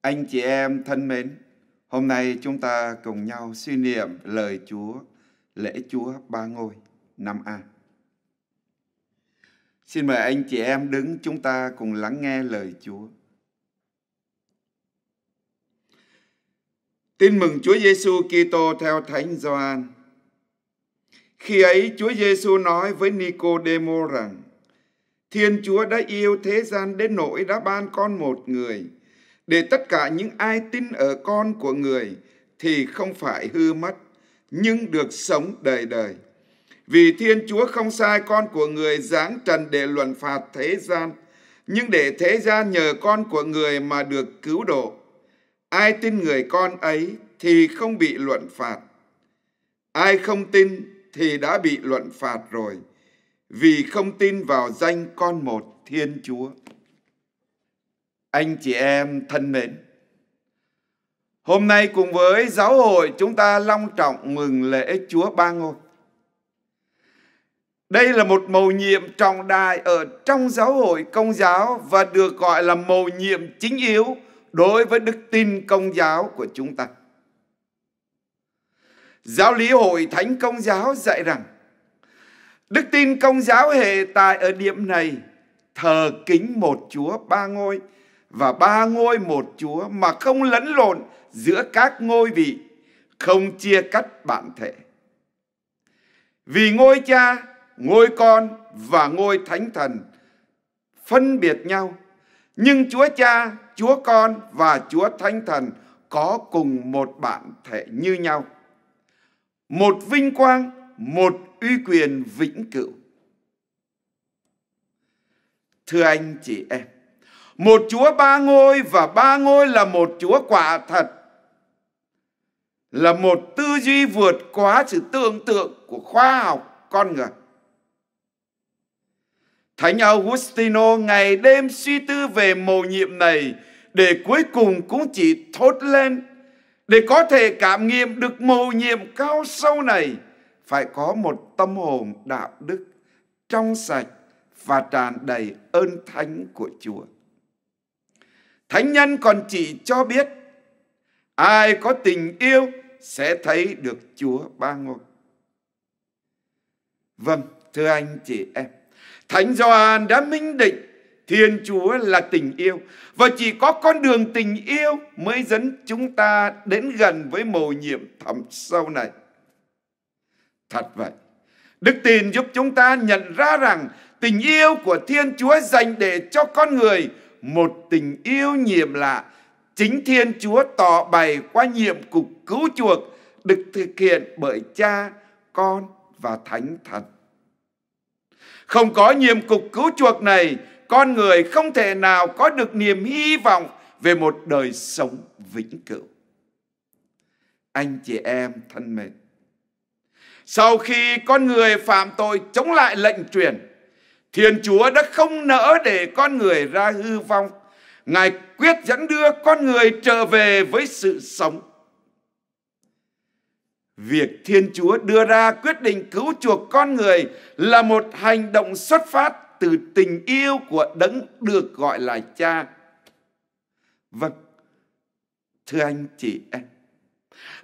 Anh chị em thân mến, hôm nay chúng ta cùng nhau suy niệm lời Chúa, lễ Chúa ba ngôi, năm a Xin mời anh chị em đứng chúng ta cùng lắng nghe lời Chúa. Tin mừng Chúa Giêsu Kitô theo Thánh Gioan. Khi ấy Chúa Giêsu nói với Nicodemo rằng: Thiên Chúa đã yêu thế gian đến nỗi đã ban con một người để tất cả những ai tin ở con của người thì không phải hư mất, nhưng được sống đời đời. Vì Thiên Chúa không sai con của người giáng trần để luận phạt thế gian, nhưng để thế gian nhờ con của người mà được cứu độ. Ai tin người con ấy thì không bị luận phạt. Ai không tin thì đã bị luận phạt rồi, vì không tin vào danh con một Thiên Chúa anh chị em thân mến. Hôm nay cùng với giáo hội chúng ta long trọng mừng lễ Chúa Ba Ngôi. Đây là một mầu nhiệm trọng đại ở trong giáo hội công giáo và được gọi là mầu nhiệm chính yếu đối với đức tin công giáo của chúng ta. Giáo lý hội thánh công giáo dạy rằng Đức tin công giáo hệ tại ở điểm này thờ kính một Chúa ba ngôi và ba ngôi một Chúa mà không lẫn lộn giữa các ngôi vị, không chia cắt bản thể. Vì ngôi cha, ngôi con và ngôi thánh thần phân biệt nhau, nhưng Chúa cha, Chúa con và Chúa thánh thần có cùng một bản thể như nhau. Một vinh quang, một uy quyền vĩnh cửu. Thưa anh chị em, một Chúa ba ngôi và ba ngôi là một Chúa quả thật là một tư duy vượt quá sự tưởng tượng của khoa học con người. Thánh Augustino ngày đêm suy tư về mầu nhiệm này để cuối cùng cũng chỉ thốt lên để có thể cảm nghiệm được mầu nhiệm cao sâu này phải có một tâm hồn đạo đức trong sạch và tràn đầy ơn thánh của Chúa. Thánh nhân còn chỉ cho biết ai có tình yêu sẽ thấy được Chúa ba ngôi. Vâng, thưa anh chị em, Thánh Gioan đã minh định Thiên Chúa là tình yêu và chỉ có con đường tình yêu mới dẫn chúng ta đến gần với mầu nhiệm thẩm sâu này. Thật vậy, đức tin giúp chúng ta nhận ra rằng tình yêu của Thiên Chúa dành để cho con người một tình yêu nhiệm lạ chính Thiên Chúa tỏ bày qua nhiệm cục cứu chuộc được thực hiện bởi Cha, Con và Thánh Thần. Không có nhiệm cục cứu chuộc này, con người không thể nào có được niềm hy vọng về một đời sống vĩnh cửu. Anh chị em thân mến, sau khi con người phạm tội chống lại lệnh truyền, Thiên Chúa đã không nỡ để con người ra hư vong. Ngài quyết dẫn đưa con người trở về với sự sống. Việc Thiên Chúa đưa ra quyết định cứu chuộc con người là một hành động xuất phát từ tình yêu của đấng được gọi là cha. Vâng, thưa anh chị em,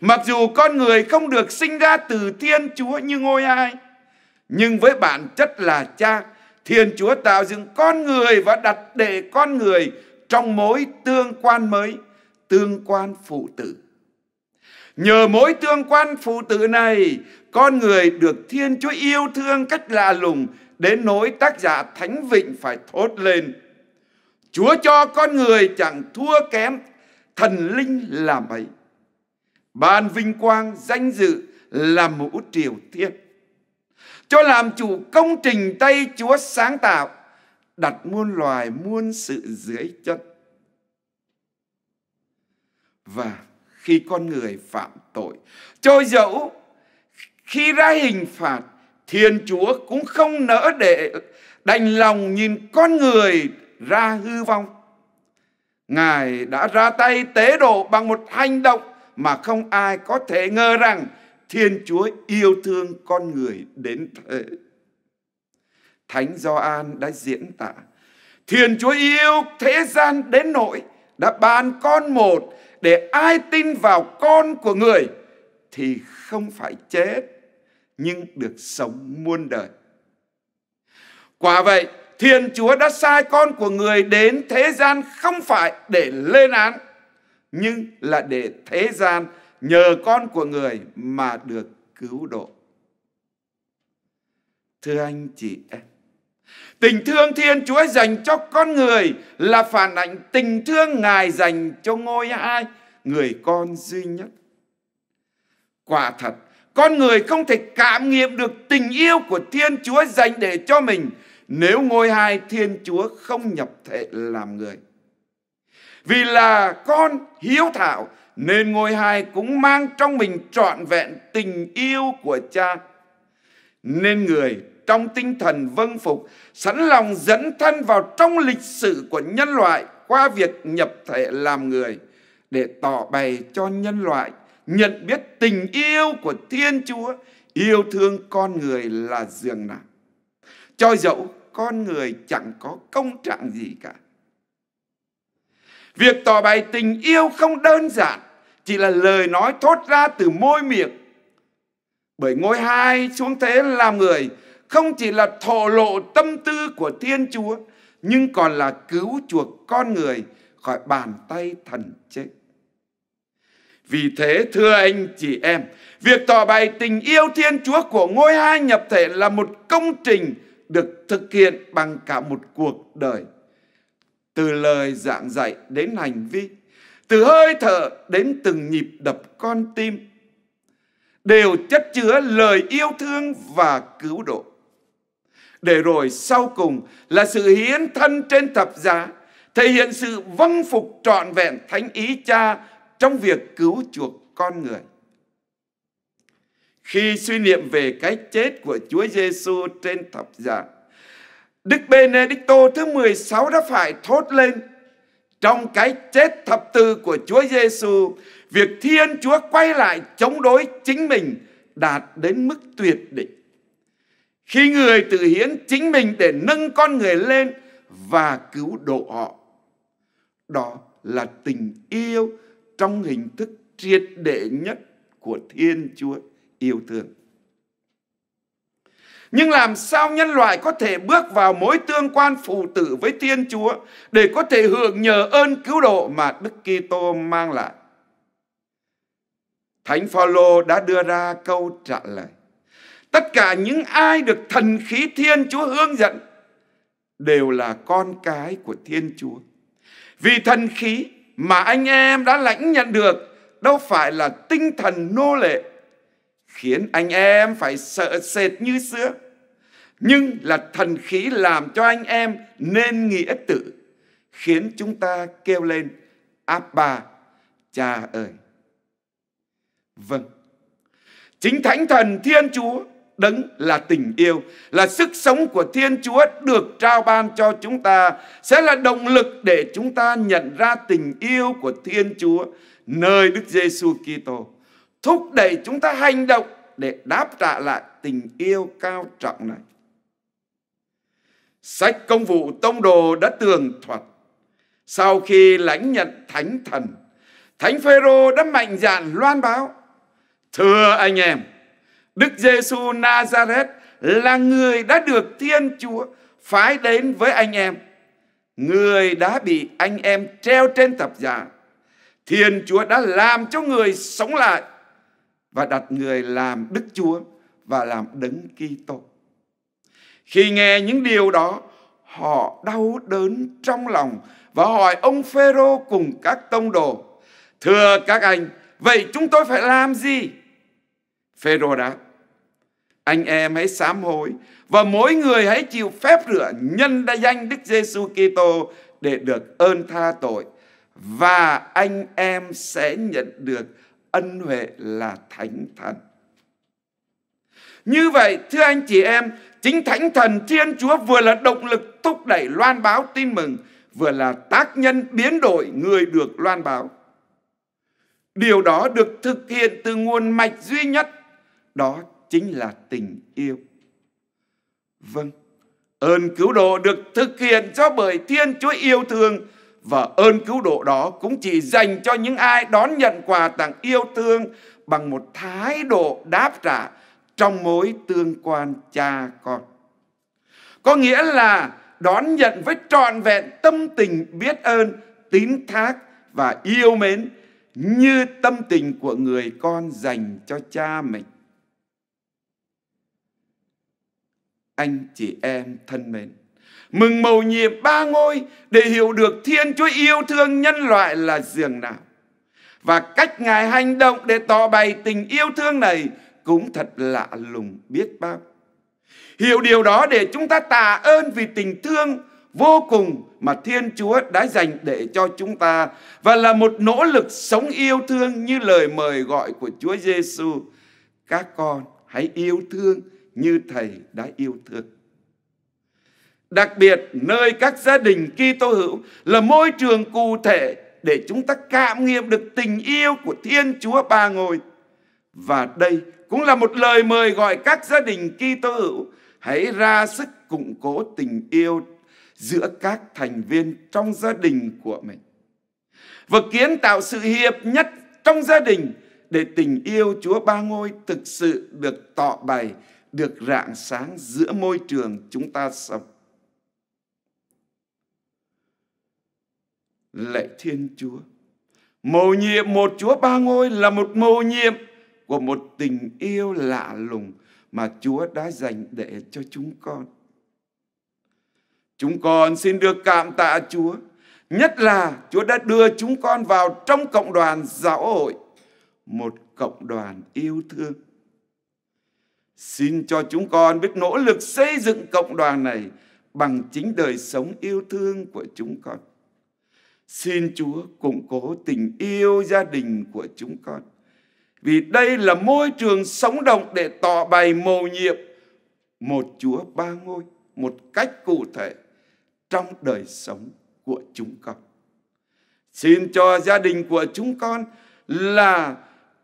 mặc dù con người không được sinh ra từ Thiên Chúa như ngôi ai, nhưng với bản chất là cha, Thiên Chúa tạo dựng con người và đặt để con người trong mối tương quan mới, tương quan phụ tử. Nhờ mối tương quan phụ tử này, con người được Thiên Chúa yêu thương cách lạ lùng đến nỗi tác giả Thánh Vịnh phải thốt lên. Chúa cho con người chẳng thua kém thần linh làm ấy. Ban vinh quang danh dự là mũ triều tiên cho làm chủ công trình tay Chúa sáng tạo, đặt muôn loài muôn sự dưới chân. Và khi con người phạm tội, cho dẫu khi ra hình phạt, Thiên Chúa cũng không nỡ để đành lòng nhìn con người ra hư vong. Ngài đã ra tay tế độ bằng một hành động mà không ai có thể ngờ rằng Thiên Chúa yêu thương con người đến thế. Thánh Gioan đã diễn tả Thiên Chúa yêu thế gian đến nỗi đã ban con một để ai tin vào con của người thì không phải chết nhưng được sống muôn đời. Quả vậy, Thiên Chúa đã sai con của người đến thế gian không phải để lên án nhưng là để thế gian nhờ con của người mà được cứu độ. Thưa anh chị em, tình thương Thiên Chúa dành cho con người là phản ảnh tình thương Ngài dành cho ngôi hai người con duy nhất. Quả thật, con người không thể cảm nghiệm được tình yêu của Thiên Chúa dành để cho mình nếu ngôi hai Thiên Chúa không nhập thể làm người. Vì là con hiếu thảo nên ngôi hai cũng mang trong mình trọn vẹn tình yêu của cha. Nên người trong tinh thần vâng phục, sẵn lòng dẫn thân vào trong lịch sử của nhân loại qua việc nhập thể làm người để tỏ bày cho nhân loại nhận biết tình yêu của Thiên Chúa, yêu thương con người là dường nào. Cho dẫu con người chẳng có công trạng gì cả. Việc tỏ bày tình yêu không đơn giản chỉ là lời nói thốt ra từ môi miệng. Bởi ngôi hai xuống thế làm người không chỉ là thổ lộ tâm tư của Thiên Chúa nhưng còn là cứu chuộc con người khỏi bàn tay thần chết. Vì thế thưa anh chị em, việc tỏ bày tình yêu Thiên Chúa của ngôi hai nhập thể là một công trình được thực hiện bằng cả một cuộc đời. Từ lời giảng dạy đến hành vi từ hơi thở đến từng nhịp đập con tim đều chất chứa lời yêu thương và cứu độ. Để rồi sau cùng là sự hiến thân trên thập giá, thể hiện sự vâng phục trọn vẹn thánh ý cha trong việc cứu chuộc con người. Khi suy niệm về cái chết của Chúa Giêsu trên thập giá, Đức Benedicto thứ 16 đã phải thốt lên trong cái chết thập tư của Chúa Giêsu, việc Thiên Chúa quay lại chống đối chính mình đạt đến mức tuyệt đỉnh. Khi người tự hiến chính mình để nâng con người lên và cứu độ họ. Đó là tình yêu trong hình thức triệt đệ nhất của Thiên Chúa yêu thương. Nhưng làm sao nhân loại có thể bước vào mối tương quan phụ tử với Thiên Chúa để có thể hưởng nhờ ơn cứu độ mà Đức Kitô mang lại? Thánh Phaolô đã đưa ra câu trả lời. Tất cả những ai được thần khí Thiên Chúa hướng dẫn đều là con cái của Thiên Chúa. Vì thần khí mà anh em đã lãnh nhận được đâu phải là tinh thần nô lệ khiến anh em phải sợ sệt như xưa. Nhưng là thần khí làm cho anh em nên nghĩa tử, khiến chúng ta kêu lên Abba, Cha ơi. Vâng, chính Thánh Thần Thiên Chúa đấng là tình yêu, là sức sống của Thiên Chúa được trao ban cho chúng ta, sẽ là động lực để chúng ta nhận ra tình yêu của Thiên Chúa nơi Đức Giêsu Kitô thúc đẩy chúng ta hành động để đáp trả lại tình yêu cao trọng này. Sách công vụ tông đồ đã tường thuật sau khi lãnh nhận thánh thần, thánh Phêrô đã mạnh dạn loan báo: "Thưa anh em, Đức Giêsu Nazareth là người đã được Thiên Chúa phái đến với anh em. Người đã bị anh em treo trên thập giá. Thiên Chúa đã làm cho người sống lại và đặt người làm Đức Chúa và làm Đấng Kitô. Khi nghe những điều đó, họ đau đớn trong lòng và hỏi ông Phêrô cùng các tông đồ: "Thưa các anh, vậy chúng tôi phải làm gì?" Phêrô đáp: anh em hãy sám hối và mỗi người hãy chịu phép rửa nhân đa danh Đức Giêsu Kitô để được ơn tha tội và anh em sẽ nhận được ân huệ là thánh thần. Như vậy, thưa anh chị em, chính thánh thần Thiên Chúa vừa là động lực thúc đẩy loan báo tin mừng, vừa là tác nhân biến đổi người được loan báo. Điều đó được thực hiện từ nguồn mạch duy nhất, đó chính là tình yêu. Vâng, ơn cứu độ được thực hiện do bởi Thiên Chúa yêu thương và ơn cứu độ đó cũng chỉ dành cho những ai đón nhận quà tặng yêu thương bằng một thái độ đáp trả trong mối tương quan cha con. Có nghĩa là đón nhận với trọn vẹn tâm tình biết ơn, tín thác và yêu mến như tâm tình của người con dành cho cha mình. Anh chị em thân mến, mừng mầu nhiệm ba ngôi để hiểu được Thiên Chúa yêu thương nhân loại là giường nào. Và cách Ngài hành động để tỏ bày tình yêu thương này cũng thật lạ lùng biết bao. Hiểu điều đó để chúng ta tạ ơn vì tình thương vô cùng mà Thiên Chúa đã dành để cho chúng ta và là một nỗ lực sống yêu thương như lời mời gọi của Chúa Giêsu. Các con hãy yêu thương như Thầy đã yêu thương. Đặc biệt nơi các gia đình Kitô hữu là môi trường cụ thể để chúng ta cảm nghiệm được tình yêu của Thiên Chúa Ba Ngôi. Và đây cũng là một lời mời gọi các gia đình Kitô hữu hãy ra sức củng cố tình yêu giữa các thành viên trong gia đình của mình và kiến tạo sự hiệp nhất trong gia đình để tình yêu Chúa Ba Ngôi thực sự được tỏ bày, được rạng sáng giữa môi trường chúng ta sống. lạy Thiên Chúa. Mầu nhiệm một Chúa ba ngôi là một mầu nhiệm của một tình yêu lạ lùng mà Chúa đã dành để cho chúng con. Chúng con xin được cảm tạ Chúa, nhất là Chúa đã đưa chúng con vào trong cộng đoàn giáo hội, một cộng đoàn yêu thương. Xin cho chúng con biết nỗ lực xây dựng cộng đoàn này bằng chính đời sống yêu thương của chúng con. Xin Chúa củng cố tình yêu gia đình của chúng con. Vì đây là môi trường sống động để tỏ bày mầu nhiệm một Chúa ba ngôi, một cách cụ thể trong đời sống của chúng con. Xin cho gia đình của chúng con là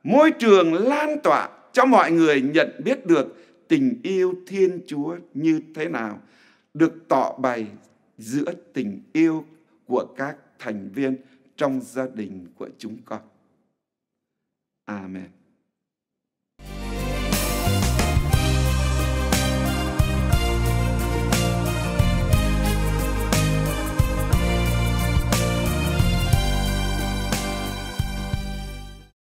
môi trường lan tỏa cho mọi người nhận biết được tình yêu Thiên Chúa như thế nào, được tỏ bày giữa tình yêu của các thành viên trong gia đình của chúng con. Amen.